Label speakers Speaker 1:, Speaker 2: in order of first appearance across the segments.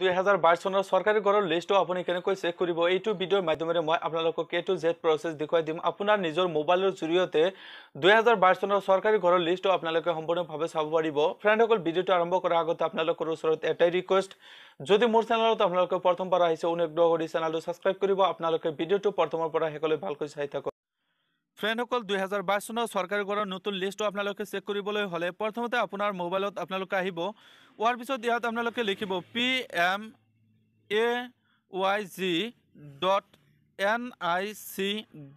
Speaker 1: দুহেজাৰ বাইছ চনৰ চৰকাৰী ঘৰৰ লিষ্টটো আপুনি কেনেকৈ চেক কৰিব এইটো ভিডিঅ'ৰ মাধ্যমেৰে মই আপোনালোকক কে টু জেড প্ৰচেছ দেখুৱাই দিম আপোনাৰ নিজৰ মোবাইলৰ জৰিয়তে দুহেজাৰ বাইছ চনৰ চৰকাৰী ঘৰৰ লিষ্টটো আপোনালোকে সম্পূৰ্ণভাৱে চাব পাৰিব ফ্ৰেণ্ডসকল ভিডিঅ'টো আৰম্ভ কৰাৰ আগতে আপোনালোকৰ ওচৰত এটাই ৰিকুৱেষ্ট যদি মোৰ চেনেলত আপোনালোকে প্ৰথমবাৰ আহিছে অনুগ্ৰহ কৰি চেনেলটো ছাবস্ক্ৰাইব কৰিব আপোনালোকে ভিডিঅ'টো প্ৰথমৰ পৰা শেষলৈ ভালকৈ চাই থাকক ফ্ৰেণ্ডসকল দুহেজাৰ বাইছ চনৰ চৰকাৰী ঘৰৰ নতুন লিষ্টটো আপোনালোকে চেক কৰিবলৈ হ'লে প্ৰথমতে আপোনাৰ মোবাইলত আপোনালোকে আহিব হোৱাৰ পিছত ইয়াত আপোনালোকে লিখিব P M A Y G dot N I C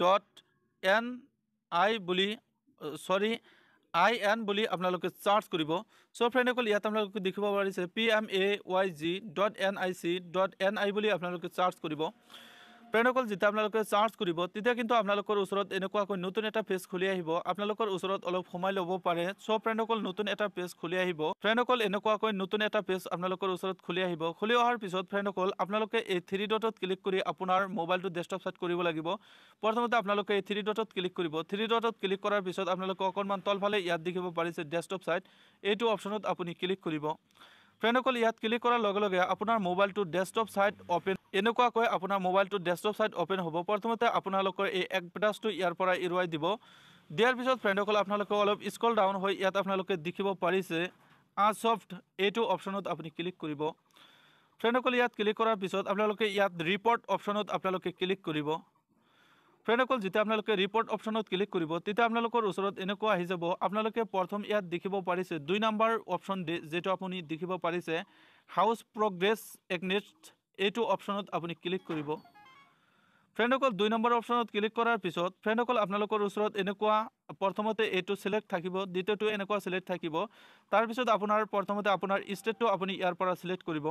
Speaker 1: dot N I বুলি চৰি আই এন বুলি আপোনালোকে চাৰ্জ কৰিব চ' ফ্ৰেণ্ডসকল ইয়াত আপোনালোকে দেখিব পাৰিছে P M A Y G dot N I C dot N I বুলি আপোনালোকে চাৰ্চ কৰিব পেনকল যেতিয়া আপোনালোকে চাৰ্জ কৰিব তেতিয়া কিন্তু আপোনালোকৰ ওচৰত এনেকুৱাকৈ নতুন এটা পেজ খুলি আহিব আপোনালোকৰ ওচৰত অলপ সময় ল'ব পাৰে চ' পেনকল নতুন এটা পেজ খুলি আহিব ফ্ৰেণ্ডকল এনেকুৱাকৈ নতুন এটা পেজ আপোনালোকৰ ওচৰত খুলি আহিব খুলি অহাৰ পিছত ফ্ৰেণ্ডকল আপোনালোকে এই থ্ৰী ডটত ক্লিক কৰি আপোনাৰ মোবাইলটো ডেস্কটপ চাইট কৰিব লাগিব প্ৰথমতে আপোনালোকে এই থ্ৰী ডটত ক্লিক কৰিব থ্ৰী ডটত ক্লিক কৰাৰ পিছত আপোনালোকে অকণমান তলফালে ইয়াত দেখিব পাৰিছে ডেস্কটপ চাইট এইটো অপশ্যনত আপুনি ক্লিক কৰিব ফ্ৰেণ্ডসকল ইয়াত ক্লিক কৰাৰ লগে লগে আপোনাৰ মোবাইলটো ডেস্কটপ ছাইট অপেন এনেকুৱাকৈ আপোনাৰ মোবাইলটো ডেস্কটপ ছাইট অপেন হ'ব প্ৰথমতে আপোনালোকৰ এই এডভাৰ্টাইজটো ইয়াৰ পৰা এৰুৱাই দিব দিয়াৰ পিছত ফ্ৰেণ্ডসকল আপোনালোকে অলপ স্কল ডাউন হৈ ইয়াত আপোনালোকে দেখিব পাৰিছে আ ছফ্ট এইটো অপশ্যনত আপুনি ক্লিক কৰিব ফ্ৰেণ্ডসকল ইয়াত ক্লিক কৰাৰ পিছত আপোনালোকে ইয়াত ৰিপৰ্ট অপশ্যনত আপোনালোকে ক্লিক কৰিব ফ্ৰেণ্ডসকল যেতিয়া আপোনালোকে ৰিপৰ্ট অপশ্যনত ক্লিক কৰিব তেতিয়া আপোনালোকৰ ওচৰত এনেকুৱা আহি যাব আপোনালোকে প্ৰথম ইয়াত দেখিব পাৰিছে দুই নাম্বাৰ অপশ্যন যিটো আপুনি দেখিব পাৰিছে হাউচ প্ৰগ্ৰেছ এগনেষ্ট এইটো অপশ্যনত আপুনি ক্লিক কৰিব ফ্ৰেণ্ডসকল দুই নম্বৰ অপশ্যনত ক্লিক কৰাৰ পিছত ফ্ৰেণ্ডসকল আপোনালোকৰ ওচৰত এনেকুৱা প্ৰথমতে এইটো ছিলেক্ট থাকিব দ্বিতীয়টো এনেকুৱা ছিলেক্ট থাকিব তাৰপিছত আপোনাৰ প্ৰথমতে আপোনাৰ ষ্টেটটো আপুনি ইয়াৰ পৰা ছিলেক্ট কৰিব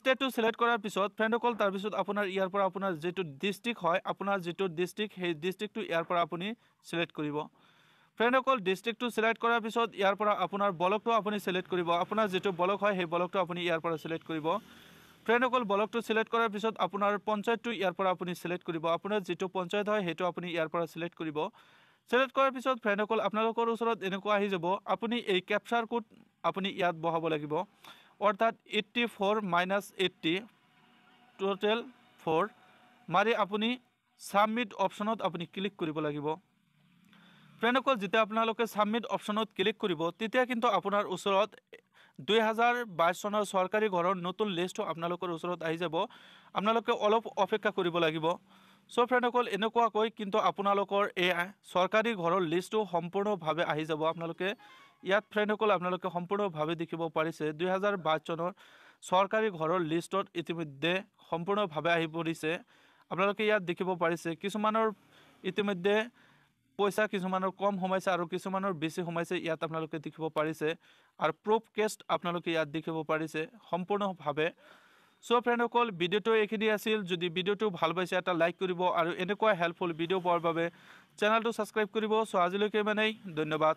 Speaker 1: ষ্টেটটো চিলেক্ট কৰাৰ পিছত ফ্ৰেণ্ডসকল তাৰপিছত আপোনাৰ ইয়াৰ পৰা আপোনাৰ যিটো ডিষ্ট্ৰিক্ট হয় আপোনাৰ যিটো ডিষ্ট্ৰিক্ট সেই ডিষ্ট্ৰিক্টটো ইয়াৰ পৰা আপুনি চিলেক্ট কৰিব ফ্ৰেণ্ডসকল ডিষ্ট্ৰিক্টটো চিলেক্ট কৰাৰ পিছত ইয়াৰ পৰা আপোনাৰ ব্লকটো আপুনি চিলেক্ট কৰিব আপোনাৰ যিটো ব্লক হয় সেই ব্লকটো আপুনি ইয়াৰ পৰা চিলেক্ট কৰিব ফ্ৰেণ্ডসকল ব্লকটো চিলেক্ট কৰাৰ পিছত আপোনাৰ পঞ্চায়তটো ইয়াৰ পৰা আপুনি চিলেক্ট কৰিব আপোনাৰ যিটো পঞ্চায়ত হয় সেইটো আপুনি ইয়াৰ পৰা চিলেক্ট কৰিব চিলেক্ট কৰাৰ পিছত ফ্ৰেণ্ডসকল আপোনালোকৰ ওচৰত এনেকুৱা আহি যাব আপুনি এই কেপচাৰ কোড আপুনি ইয়াত বহাব লাগিব অৰ্থাৎ eighty four minus eighty total four মাৰি আপুনি ছাবমিট অপশ্যনত আপুনি ক্লিক কৰিব লাগিব ফ্ৰেণ্ডসকল যেতিয়া আপোনালোকে ছাবমিট অপশ্যনত ক্লিক কৰিব তেতিয়া কিন্তু আপোনাৰ ওচৰত দুই হাজাৰ বাইছ চনৰ চৰকাৰী ঘৰৰ নতুন লিষ্টো আপোনালোকৰ ওচৰত আহি যাব আপোনালোকে অলপ অপেক্ষা কৰিব লাগিব চ' ফ্ৰেণ্ডসকল এনেকুৱাকৈ কিন্তু আপোনালোকৰ এই চৰকাৰী ঘৰৰ লিষ্টটো সম্পূৰ্ণভাৱে আহি যাব আপোনালোকে ইয়াত ফ্ৰেণ্ডসকল আপোনালোকে সম্পূৰ্ণভাৱে দেখিব পাৰিছে দুহেজাৰ বাইছ চনৰ চৰকাৰী ঘৰৰ লিষ্টত ইতিমধ্যে সম্পূৰ্ণভাৱে আহি পৰিছে আপোনালোকে ইয়াত দেখিব পাৰিছে কিছুমানৰ ইতিমধ্যে পইচা কিছুমানৰ কম সোমাইছে আৰু কিছুমানৰ বেছি সোমাইছে ইয়াত আপোনালোকে দেখিব পাৰিছে আৰু প্ৰুফ কেষ্ট আপোনালোকে ইয়াত দেখিব পাৰিছে সম্পূৰ্ণভাৱে চ' ফ্ৰেণ্ডসকল ভিডিঅ'টো এইখিনি আছিল যদি ভিডিঅ'টো ভাল পাইছে এটা লাইক কৰিব আৰু এনেকুৱা হেল্পফুল ভিডিঅ' পোৱাৰ বাবে চেনেলটো ছাবস্ক্ৰাইব কৰিব চ' আজিলৈকে মানেই ধন্যবাদ